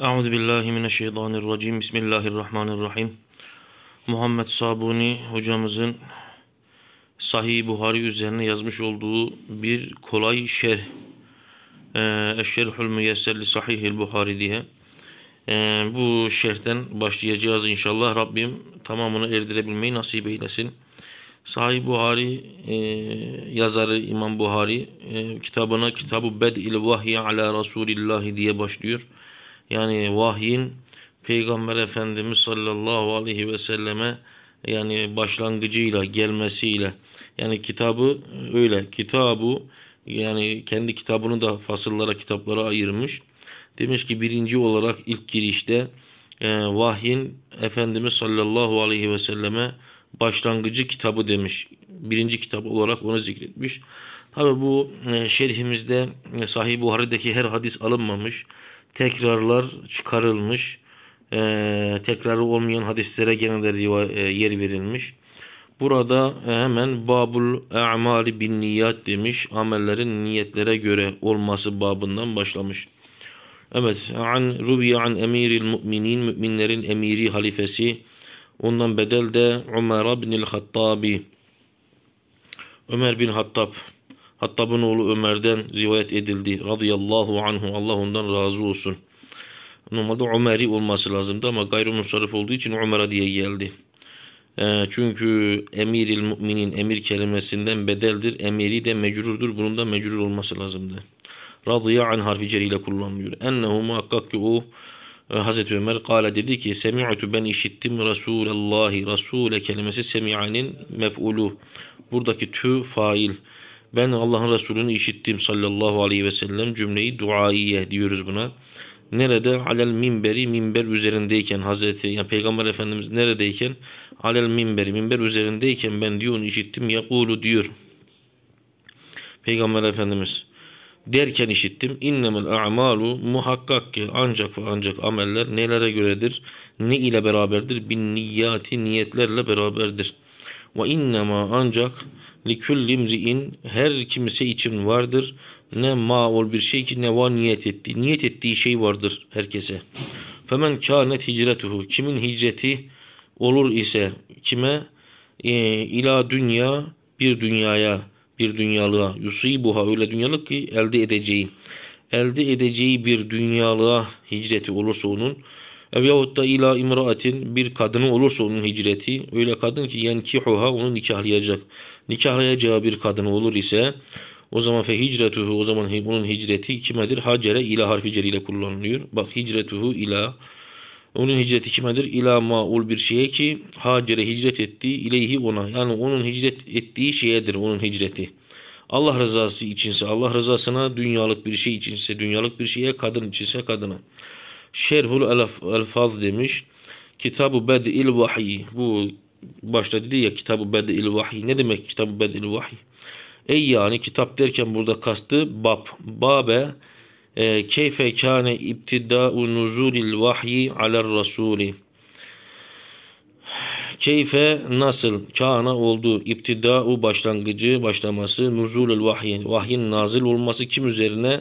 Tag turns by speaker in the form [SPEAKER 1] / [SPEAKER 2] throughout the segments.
[SPEAKER 1] Euzu billahi mineşşeytanirracim. Bismillahirrahmanirrahim. Muhammed Sabuni hocamızın Sahih Buhari üzerine yazmış olduğu bir kolay şerh. E, Eşşerhül müyesserli sahihil Buhari diye. Ee, bu şerhten başlayacağız inşallah. Rabbim tamamını erdirebilmeyi nasip eylesin. Sahih Buhari e, yazarı İmam Buhari e, kitabına kitabı Bed'il Vahyi ala Resulillahi diye başlıyor yani vahyin Peygamber Efendimiz sallallahu aleyhi ve selleme yani başlangıcıyla gelmesiyle yani kitabı öyle kitabı yani kendi kitabını da fasıllara kitaplara ayırmış. Demiş ki birinci olarak ilk girişte e, vahyin Efendimiz sallallahu aleyhi ve selleme başlangıcı kitabı demiş. Birinci kitap olarak onu zikretmiş. Tabi bu e, şerhimizde e, Sahih Buhari'deki her hadis alınmamış tekrarlar çıkarılmış. E, tekrarı olmayan hadislere genelde e, yer verilmiş. Burada hemen babul a'mali bin niyat demiş. Amellerin niyetlere göre olması babından başlamış. Evet. An Rubiye an emiril müminin. Müminlerin emiri halifesi. Ondan bedel de Ömer bin Hattabi. Ömer bin Hattab Hattab'ın oğlu Ömer'den rivayet edildi. Radıyallahu anhu. Allah ondan razı olsun. Normalde Ömer'i olması lazımdı ama gayrimusarif olduğu için Ömer'e diye geldi. E, çünkü emiril müminin emir kelimesinden bedeldir. Emiri de mecrurdur. Bunun da mecrur olması lazımdı. Radıya'an an harfi ile kullanılıyor. Ennehu muhakkak ki o e, Hazreti Ömer kâle dedi ki Semi'tu ben işittim Resûlallâhi Resûle kelimesi semi'anin mef'ulu. Buradaki tü fail ben Allah'ın Resulü'nü işittim sallallahu aleyhi ve sellem cümleyi duaiye diyoruz buna. Nerede? Alel minberi minber üzerindeyken Hazreti yani Peygamber Efendimiz neredeyken alel minberi minber üzerindeyken ben diyor onu işittim yakulu diyor. Peygamber Efendimiz derken işittim. İnnemel a'malu muhakkak ki ancak ve ancak ameller nelere göredir? Ne ile beraberdir? Bin niyati niyetlerle beraberdir. Ve innema ancak Likül limri'in her kimse için vardır. Ne maul bir şey ki ne va niyet etti. Niyet ettiği şey vardır herkese. Femen kânet hicretuhu. Kimin hicreti olur ise kime? E, ila dünya bir dünyaya bir dünyalığa yusibuha öyle dünyalık ki elde edeceği elde edeceği bir dünyalığa hicreti olursa onun Ev yahut da ila imraatin bir kadını olursa onun hicreti öyle kadın ki yenkihuha onu nikahlayacak. Nikahlayacağı bir kadın olur ise o zaman fe hicretuhu o zaman bunun hicreti kimedir? Hacere ila harfi cer ile kullanılıyor. Bak hicretuhu ila onun hicreti kimedir? İla maul bir şeye ki hacere hicret ettiği ileyhi ona. Yani onun hicret ettiği şeyedir onun hicreti. Allah rızası içinse Allah rızasına dünyalık bir şey içinse dünyalık bir şeye kadın içinse kadına. Şerhul Elfaz demiş. Kitabu Bed'il Vahiy. Bu başta dedi ya Kitabu Bed'il Vahiy. Ne demek Kitabu Bed'il Vahiy? Ey yani kitap derken burada kastı bab. Babe e, keyfe kâne ibtidâ'u nuzulil vahyi aler rasûli. Keyfe nasıl, kâna oldu, ibtidâ'u başlangıcı, başlaması, nuzulul vahyin, vahyin nazil olması kim üzerine?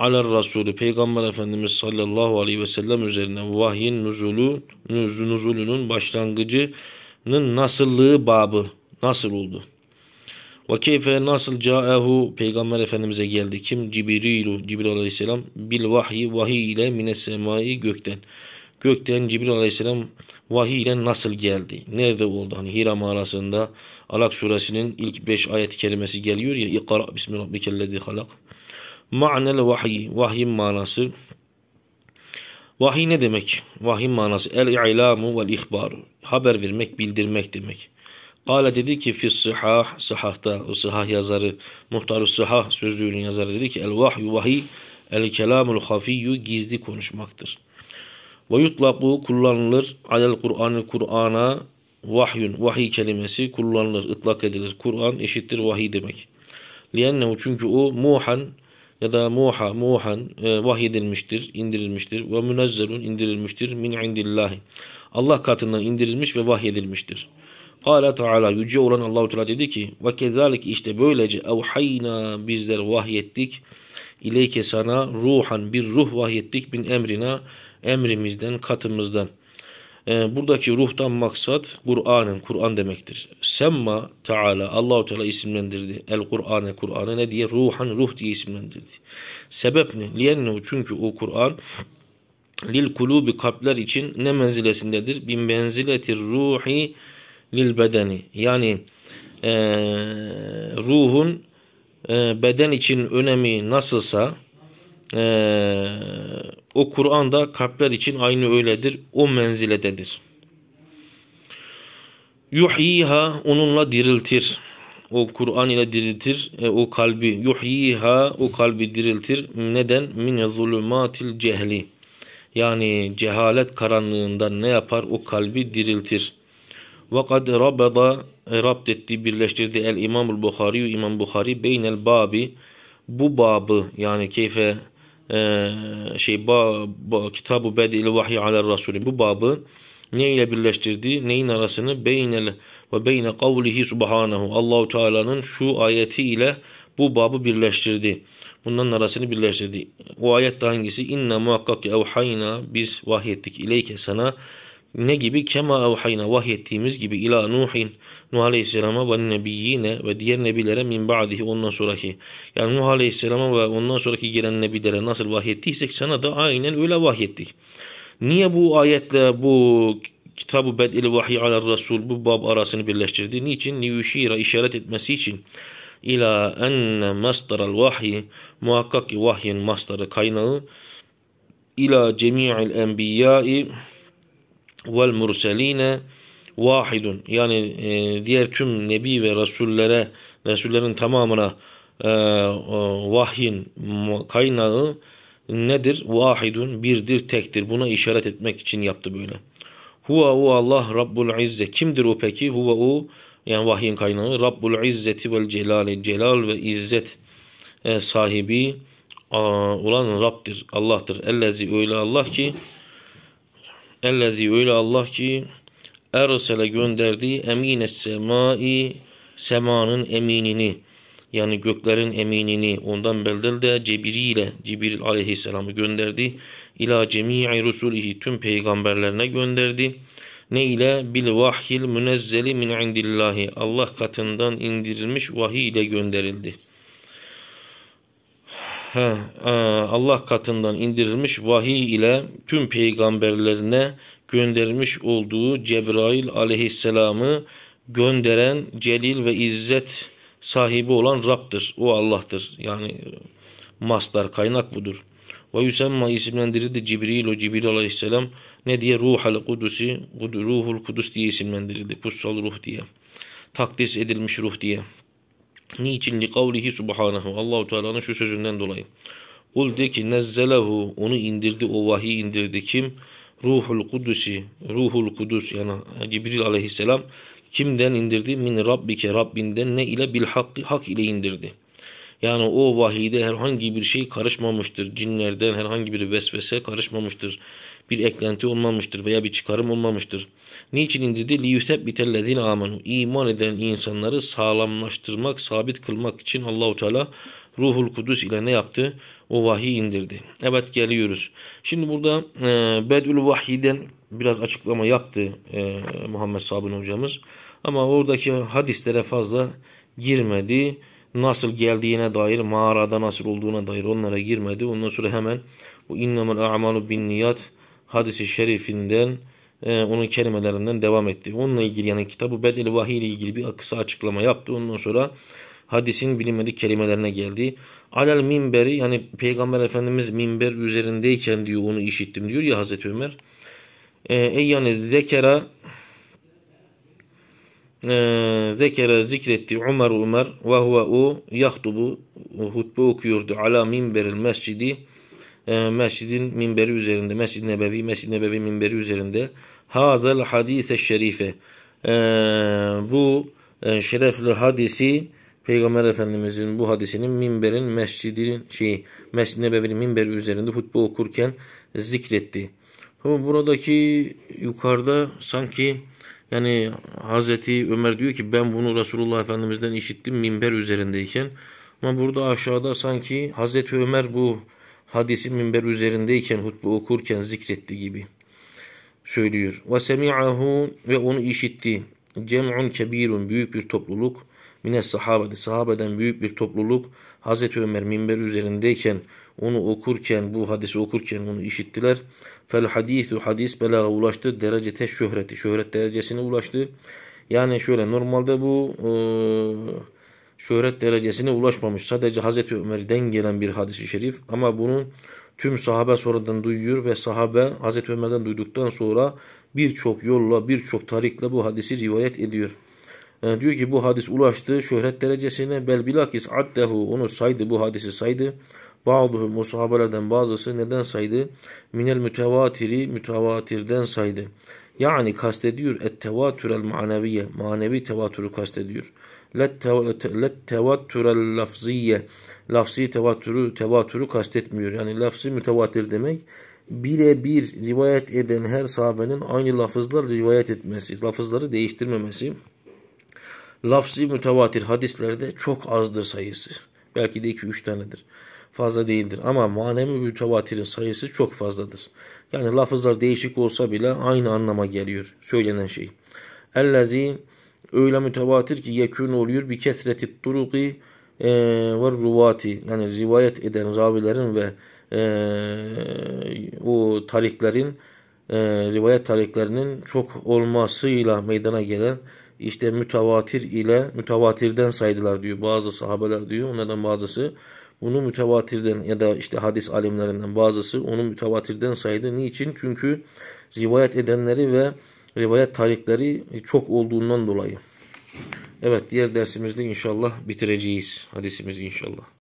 [SPEAKER 1] aler Resulü Peygamber Efendimiz sallallahu aleyhi ve sellem üzerine vahyin nuzulu, nuzulunun başlangıcının nasıllığı babı nasıl oldu? Ve keyfe nasıl caehu Peygamber Efendimiz'e geldi. Kim? Cibrilu, Cibril aleyhisselam bil vahyi, vahiy ile mine semai gökten. Gökten Cibril aleyhisselam vahiy ile nasıl geldi? Nerede oldu? Hani Hira mağarasında Alak suresinin ilk 5 ayet kelimesi geliyor ya. İkra bismi rabbikellezi halak. Ma'nel vahiy, Vahyin manası. Vahiy ne demek? Vahyin manası. El-i'lamu vel-ihbaru. Haber vermek, bildirmek demek. Kale dedi ki fi sıhah, sıhahta, o sıhah yazarı, muhtar sıhah sözlüğünün yazarı dedi ki el vahyu vahiy, el kelamul hafiyyu gizli konuşmaktır. Ve yutlaku kullanılır alel Kur'an'ı Kur'an'a vahyun, vahiy kelimesi kullanılır, ıtlak edilir. Kur'an eşittir vahiy demek. Liyennehu çünkü o muhan, ya da muha muhan e, vahyedilmiştir, indirilmiştir ve münezzelun indirilmiştir min indillahi. Allah katından indirilmiş ve vahyedilmiştir. Kâle Teala yüce olan Allahu Teala dedi ki ve kezalik işte böylece evhayna bizler vahyettik ileyke sana ruhan bir ruh vahyettik bin emrina emrimizden katımızdan. Ee, buradaki ruhtan maksat Kur'an'ın Kur'an demektir. Semma Teala Allahu Teala isimlendirdi. El Kur'an'ı Kur'an'ı ne diye? Ruhan ruh diye isimlendirdi. Sebep ne? Liyennehu çünkü o Kur'an lil kulubi kalpler için ne menzilesindedir? Bin benziletir ruhi lil bedeni. Yani e, ruhun e, beden için önemi nasılsa ee, o Kur'an da kalpler için aynı öyledir. O menzilededir. Yuhyiha onunla diriltir. O Kur'an ile diriltir. E, o kalbi. Yuhyiha o kalbi diriltir. Neden? Mine zulümatil cehli. Yani cehalet karanlığından ne yapar? O kalbi diriltir. Ve kad rabada e, rabt etti, birleştirdi el İmamul Bukhari, İmam Bukhari beynel babi bu babı yani keyfe ee, şey ba, ba, Kitabu Bedil Vahiy ala Rasulü bu babı ne ile birleştirdi? Neyin arasını? Beynel ve beyne kavlihi subhanahu. Allahu Teala'nın şu ayeti ile bu babı birleştirdi. bundan arasını birleştirdi. O ayet de hangisi? İnne muhakkak evhayna biz vahyettik ileyke sana ne gibi kema evhayna vahyettiğimiz gibi ila Nuhin Nuh Aleyhisselam'a ve nebiyyine ve diğer nebilere min ba'dihi ondan sonraki yani Nuh Aleyhisselam'a ve ondan sonraki gelen nebilere nasıl vahyettiysek sana da aynen öyle vahyettik. Niye bu ayetle bu kitabı bed'il vahiy ala Resul bu bab arasını birleştirdi? Niçin? Niyuşira işaret etmesi için ila enne masdaral vahyi muhakkak ki vahyin mastarı kaynağı ila cemi'il enbiyai vel murseline vahidun yani e, diğer tüm nebi ve rasullere Rasullerin tamamına e, vahyin kaynağı nedir? Vahidun birdir, tektir. Buna işaret etmek için yaptı böyle. Huve o Allah Rabbul İzze. Kimdir o peki? Huve o yani vahyin kaynağı Rabbul İzzeti vel Celali. Celal ve izzet e, sahibi olan Rabb'dir. Allah'tır. Ellezi öyle Allah ki Ellezî öyle Allah ki ersele gönderdi emine semai semanın eminini yani göklerin eminini ondan beldel de Cebir'i ile Cibril aleyhisselamı gönderdi. İla cemi'i rusulihi tüm peygamberlerine gönderdi. Ne ile? Bil vahyil münezzeli min indillahi Allah katından indirilmiş vahiy ile gönderildi. E, Allah katından indirilmiş vahiy ile tüm peygamberlerine göndermiş olduğu Cebrail aleyhisselamı gönderen celil ve izzet sahibi olan Rab'dır. O Allah'tır. Yani e, mastar kaynak budur. Ve yüsemma isimlendirildi Cibril o Cibril aleyhisselam ne diye ruhul kudusi ruhul kudus diye isimlendirildi. Kutsal ruh diye. Takdis edilmiş ruh diye. Niçin? Li kavlihi subhanahu. Allahu Teala'nın şu sözünden dolayı. Kul de ki nezzelehu onu indirdi o vahiy indirdi kim? Ruhul Kudüs'i Ruhul Kudüs yani Cibril aleyhisselam kimden indirdi? Min Rabbike Rabbinden ne ile bil hakkı hak ile indirdi. Yani o vahide herhangi bir şey karışmamıştır. Cinlerden herhangi bir vesvese karışmamıştır bir eklenti olmamıştır veya bir çıkarım olmamıştır. Niçin indirdi? لِيُثَبِّتَ amanu. İman eden insanları sağlamlaştırmak, sabit kılmak için Allahu Teala Ruhul Kudüs ile ne yaptı? O vahiy indirdi. Evet geliyoruz. Şimdi burada e, Bedül Vahiy'den biraz açıklama yaptı e, Muhammed Sabun hocamız. Ama oradaki hadislere fazla girmedi. Nasıl geldiğine dair, mağarada nasıl olduğuna dair onlara girmedi. Ondan sonra hemen bu innemel a'malu bin niyat hadisi şerifinden e, onun kelimelerinden devam etti. Onunla ilgili yani kitabı Bedel Vahiy ile ilgili bir kısa açıklama yaptı. Ondan sonra hadisin bilinmedik kelimelerine geldi. Alel minberi yani Peygamber Efendimiz minber üzerindeyken diyor onu işittim diyor ya Hazreti Ömer. E, yani zekera e, zekera zikretti Umar Umar ve huve u yahtubu hutbe okuyordu ala minberil mescidi e, mescidin minberi üzerinde, Mescid-i Nebevi, Mescid-i Nebevi minberi üzerinde hadal hadise şerife e, bu e, şerefli hadisi Peygamber Efendimizin bu hadisinin minberin mescidin şey Mescid-i Nebevi'nin minberi üzerinde hutbe okurken zikretti. Ama buradaki yukarıda sanki yani Hazreti Ömer diyor ki ben bunu Resulullah Efendimiz'den işittim minber üzerindeyken. Ama burada aşağıda sanki Hazreti Ömer bu hadisi minber üzerindeyken hutbe okurken zikretti gibi söylüyor. Ve semi'ahu ve onu işitti. Cem'un kebirun büyük bir topluluk. Mine sahabede sahabeden büyük bir topluluk. Hazreti Ömer minber üzerindeyken onu okurken bu hadisi okurken onu işittiler. Fel hadisu hadis belağa ulaştı. Derecete şöhreti şöhret derecesine ulaştı. Yani şöyle normalde bu e, şöhret derecesine ulaşmamış. Sadece Hazreti Ömer'den gelen bir hadisi şerif ama bunu tüm sahabe sonradan duyuyor ve sahabe Hazreti Ömer'den duyduktan sonra birçok yolla birçok tarikle bu hadisi rivayet ediyor. Yani ee, diyor ki bu hadis ulaştı şöhret derecesine bel bilakis addehu onu saydı bu hadisi saydı. Bazıhum o sahabelerden bazısı neden saydı? Minel mütevatiri mütevatirden saydı. Yani kastediyor et tevatürel maneviye manevi tevatürü kastediyor lettevatturel lafziye lafzi tevatürü, tevatürü kastetmiyor. Yani lafzi mütevatir demek birebir rivayet eden her sahabenin aynı lafızlar rivayet etmesi, lafızları değiştirmemesi. Lafzi mütevatir hadislerde çok azdır sayısı. Belki de 2-3 tanedir. Fazla değildir ama manevi mütevatirin sayısı çok fazladır. Yani lafızlar değişik olsa bile aynı anlama geliyor söylenen şey. Ellezî öyle mütevatir ki yekûn oluyor bir kesreti turuki e, ve ruvati yani rivayet eden ravilerin ve e, o tariklerin e, rivayet tariklerinin çok olmasıyla meydana gelen işte mütevatir ile mütevatirden saydılar diyor bazı sahabeler diyor onlardan bazısı bunu mütevatirden ya da işte hadis alimlerinden bazısı onu mütevatirden saydı. Niçin? Çünkü rivayet edenleri ve rivayet tarikleri çok olduğundan dolayı. Evet diğer dersimizde inşallah bitireceğiz. Hadisimizi inşallah.